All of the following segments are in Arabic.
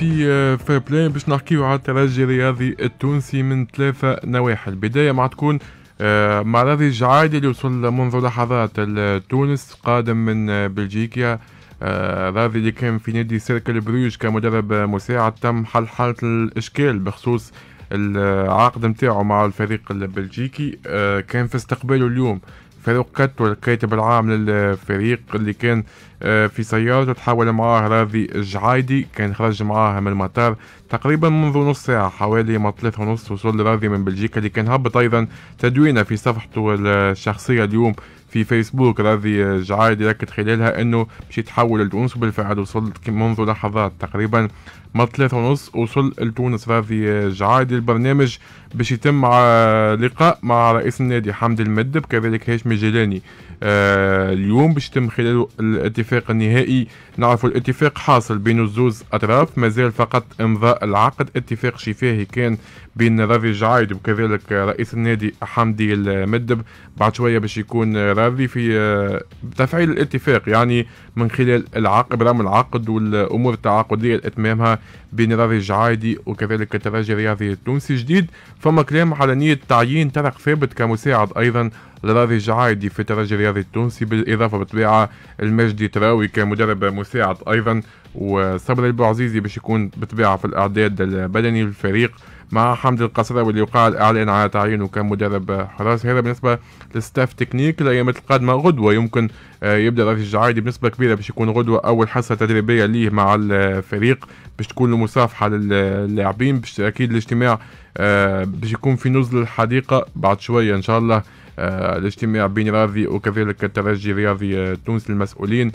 في فير آه، بلاي باش نحكيو على الترجي الرياضي التونسي من ثلاثة نواحي البداية مع تكون آه، مع راضي الجعادي اللي وصل منذ لحظات لتونس قادم من بلجيكا آه، راضي اللي كان في نادي سيركل بروج كمدرب مساعد تم حل حالة الإشكال بخصوص العقد نتاعو مع الفريق البلجيكي كان في استقباله اليوم فاروق كاتو الكاتب العام للفريق اللي كان آه، في سيارته تحاول معاه راضي الجعايدي كان خرج معاه من المطار تقريبا منذ نص ساعة حوالي ما ثلاثة ونص وصول راضي من بلجيكا اللي كان هبط أيضا تدوينه في صفحته الشخصية اليوم في فيسبوك راضي الجعايدي ركد خلالها انه باش يتحول لتونس وبالفعل وصل منذ لحظات تقريبا ما ثلاثة ونص وصل لتونس راضي الجعايدي البرنامج باش يتم مع لقاء مع رئيس النادي حمد المدب كذلك هاشم جيلاني آه، اليوم باش يتم خلاله الاتفاق الاتفاق النهائي نعرف الاتفاق حاصل بين الزوز أطراف مازال فقط إمضاء العقد اتفاق شفاهي كان بين راضي الجعايد وكذلك رئيس النادي حمدي المدب بعد شوية باش يكون راضي في آه، تفعيل الاتفاق يعني من خلال العقد برام العقد والأمور التعاقدية لإتمامها بين راضي الجعايدي وكذلك الترجي الرياضي التونسي جديد فما كلام على نية تعيين ترق ثابت كمساعد أيضا لراضي جعايدي في الترجي الرياضي التونسي بالاضافه بالطبيعه المجدي تراوي كمدرب مساعد ايضا وصبري البوعزيزي باش يكون بالطبيعه في الاعداد البدني للفريق مع حمد القصراوي اللي وقع الاعلان على تعيينه كمدرب حراس هذا بالنسبه للستاف تكنيك الايام القادمه غدوه يمكن آه، يبدا رافي الجعايدي بنسبه كبيره باش يكون غدوه اول حصه تدريبيه ليه مع الفريق باش تكون له مصافحه للاعبين باش اكيد الاجتماع آه، باش يكون في نزل الحديقه بعد شويه ان شاء الله آه، الاجتماع بين راضي وكذلك الترجي الرياضي التونسي آه، المسؤولين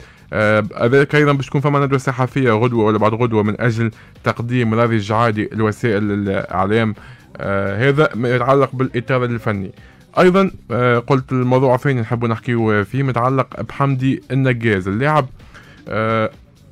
هذاك ايضا باش تكون فما ندوه صحفيه غدوه ولا بعد غدوه من اجل تقديم راضي الجعادي لوسائل الاعلام هذا ما يتعلق بالاطار الفني ايضا قلت الموضوع الثاني نحب نحكيه فيه متعلق بحمدي النجاز اللاعب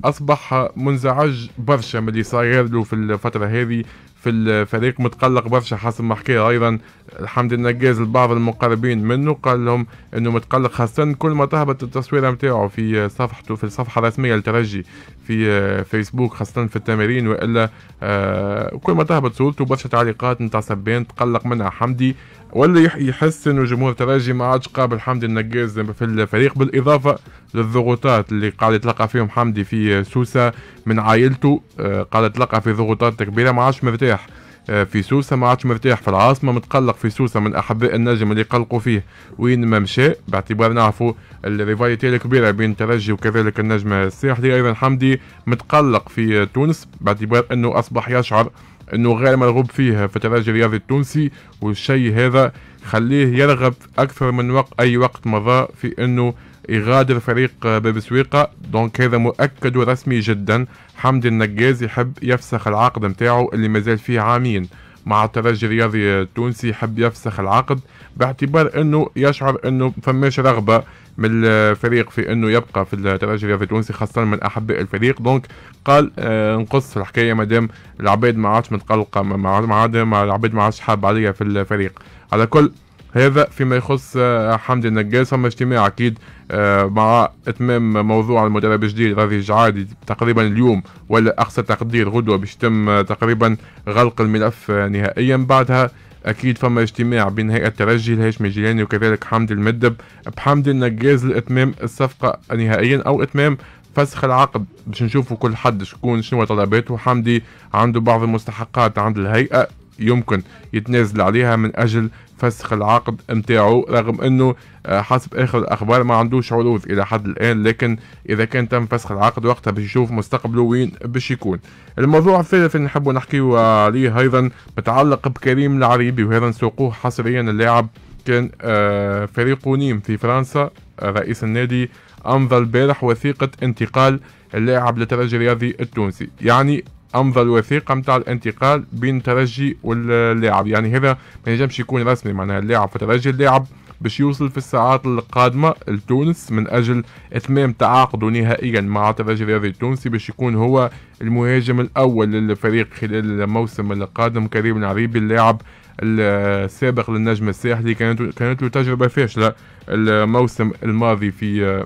اصبح منزعج برشا من اللي صاير له في الفتره هذه في الفريق متقلق برشا حسب ما حكى ايضا حمد النجاز لبعض المقربين منه قال لهم انه متقلق خاصه كل ما تهبط التصويره نتاعو في صفحته في الصفحه الرسميه للترجي في آه، فيسبوك خاصه في التمارين والا آه، كل ما تهبط صورته برشا تعليقات نتاع سبان تقلق منها حمدي ولا يحس انه جمهور الترجي ما عادش قابل حمدي النجاز في الفريق بالاضافه للضغوطات اللي قاعد يتلقى فيهم حمدي في سوسه من عائلته آه، قاعد يتلقى في ضغوطات كبيره ما عادش مرتاح مرتاح آه، في سوسة ما عادش مرتاح في العاصمة متقلق في سوسة من أحباء النجم اللي قلقوا فيه وين ما مشى باعتبار نعرفوا الريفايتي الكبيرة بين الترجي وكذلك النجم الساحلي أيضا حمدي متقلق في تونس باعتبار أنه أصبح يشعر أنه غير مرغوب فيه في الترجي الرياضي التونسي والشيء هذا خليه يرغب أكثر من وقت أي وقت مضى في أنه يغادر فريق باب سويقة دونك هذا مؤكد ورسمي جدا حمدي النجاز يحب يفسخ العقد نتاعو اللي مازال فيه عامين مع الترجي الرياضي التونسي يحب يفسخ العقد باعتبار انه يشعر انه فماش رغبه من الفريق في انه يبقى في الترجي الرياضي التونسي خاصه من احباء الفريق دونك قال آه نقص الحكايه مادام العباد ما عادش متقلقه ما عاد ما العباد ما عادش حاب عليا في الفريق على كل هذا فيما يخص آه، حمدي النجار ثم اجتماع اكيد آه، مع اتمام موضوع المدرب الجديد رضي جعادي تقريبا اليوم ولا اقصى تقدير غدوه باش يتم آه، تقريبا غلق الملف نهائيا بعدها اكيد فما اجتماع بين هيئه الترجي الهاشمي الجيلاني وكذلك حمدي المدب بحمدي النجاز لاتمام الصفقه نهائيا او اتمام فسخ العقد باش نشوفوا كل حد شكون شنو طلباته حمدي عنده بعض المستحقات عند الهيئه يمكن يتنازل عليها من أجل فسخ العقد نتاعو رغم أنه آه، حسب آخر الأخبار ما عندوش عروض إلى حد الآن لكن إذا كان تم فسخ العقد وقتها باش يشوف مستقبله وين باش يكون الموضوع الثالث اللي نحبوا نحكيو عليه أيضا متعلق بكريم العريبي وهذا سوقوه حصريا اللاعب كان آه، فريق نيم في فرنسا رئيس النادي أمضى البارح وثيقة انتقال اللاعب للترجي الرياضي التونسي يعني امضى الوثيقه نتاع الانتقال بين ترجي واللاعب يعني هذا ما ينجمش يكون رسمي معناها اللاعب في ترجي اللاعب باش يوصل في الساعات القادمة لتونس من أجل إتمام تعاقده نهائيا مع ترجي الرياضي التونسي باش يكون هو المهاجم الأول للفريق خلال الموسم القادم كريم العريبي اللاعب السابق للنجم الساحلي كانت كانت له تجربة فاشلة الموسم الماضي في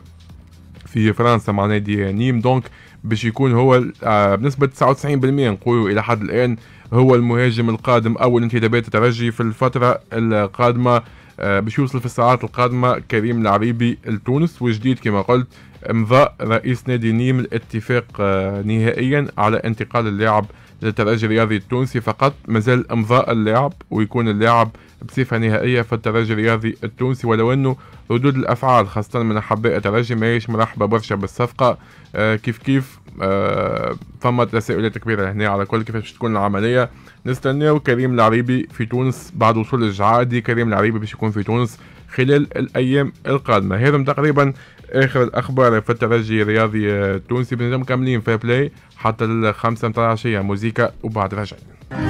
في فرنسا مع نادي نيم دونك باش يكون هو آه، بنسبه 99% نقولوا الى حد الان هو المهاجم القادم اول انتدابات الترجي في الفتره القادمه آه، باش يوصل في الساعات القادمه كريم العريبي لتونس وجديد كما قلت امضاء رئيس نادي نيم الاتفاق آه، نهائيا على انتقال اللاعب للترجي الرياضي التونسي فقط مازال امضاء اللاعب ويكون اللاعب بصفه نهائيه في الترجي الرياضي التونسي ولو انه ردود الافعال خاصه من احباء الترجي ماهيش مرحبه برشا بالصفقه آه، كيف كيف آه، فما تساؤلات كبيره هنا على كل كيف باش تكون العمليه نستناو كريم العريبي في تونس بعد وصول الجعادي كريم العريبي باش يكون في تونس خلال الايام القادمه هذم تقريبا اخر الاخبار في الترجي الرياضي التونسي بنجم كاملين في بلاي حتى الخمسة نتاع العشية موزيكا وبعد راجعين